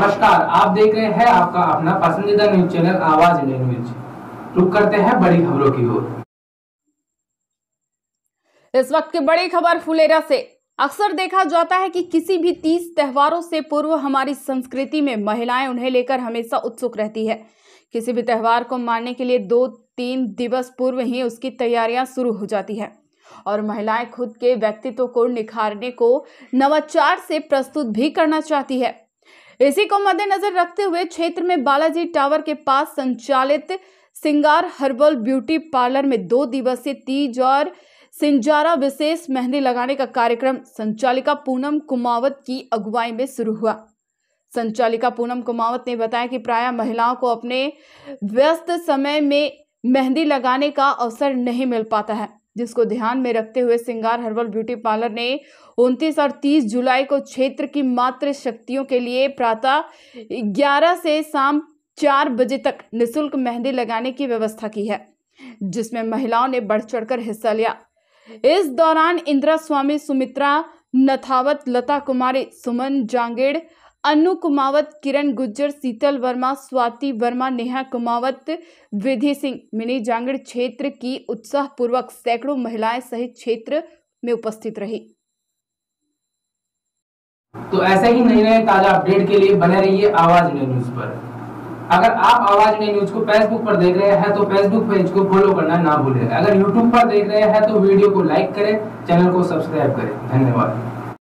नमस्कार आप देख रहे हैं आपका अपना पसंदीदा news channel Awaaz India news रुक करते हैं बड़ी खबरों की ओर इस वक्त की बड़ी खबर फुलेरा से अक्सर देखा जाता है कि किसी भी तीज त्योहारों से पूर्व हमारी संस्कृति में महिलाएं उन्हें लेकर हमेशा उत्सुक रहती है किसी भी त्यौहार को मानने के लिए दो तीन दिवस पूर्व ही उसकी तैयारियां शुरू हो जाती है और महिलाएं खुद के व्यक्तित्व को निखारने को नवाचार से प्रस्तुत भी करना चाहती है इसी को मद्देनजर रखते हुए क्षेत्र में बालाजी टावर के पास संचालित सिंगार हर्बल ब्यूटी पार्लर में दो दिवसीय तीज और सिंजारा विशेष मेहंदी लगाने का कार्यक्रम संचालिका पूनम कुमावत की अगुवाई में शुरू हुआ संचालिका पूनम कुमावत ने बताया कि प्राय महिलाओं को अपने व्यस्त समय में मेहंदी लगाने का अवसर नहीं मिल पाता है जिसको ध्यान में रखते हुए सिंगार हर्बल ब्यूटी पार्लर ने 29 और 30 जुलाई को क्षेत्र की मात्र शक्तियों के लिए प्रातः 11 से शाम 4 बजे तक निशुल्क मेहंदी लगाने की व्यवस्था की है जिसमें महिलाओं ने बढ़ चढ़कर हिस्सा लिया इस दौरान इंदिरा स्वामी सुमित्रा नथावत लता कुमारी सुमन जांगेड़ अनु कुमावत किरण गुज्जर शीतल वर्मा स्वाति वर्मा नेहा कुमावत विधि सिंह मिनी जांगड़ क्षेत्र की उत्साहपूर्वक सैकड़ों महिलाएं सहित क्षेत्र में उपस्थित रही तो ऐसे ही नई नए ताजा अपडेट के लिए बने रहिए आवाज में न्यूज पर अगर आप आवाज में न्यूज को फेसबुक पर देख रहे हैं तो फेसबुक पेज को फॉलो करना ना भूलें अगर यूट्यूब पर देख रहे हैं तो वीडियो को लाइक करें चैनल को सब्सक्राइब करें धन्यवाद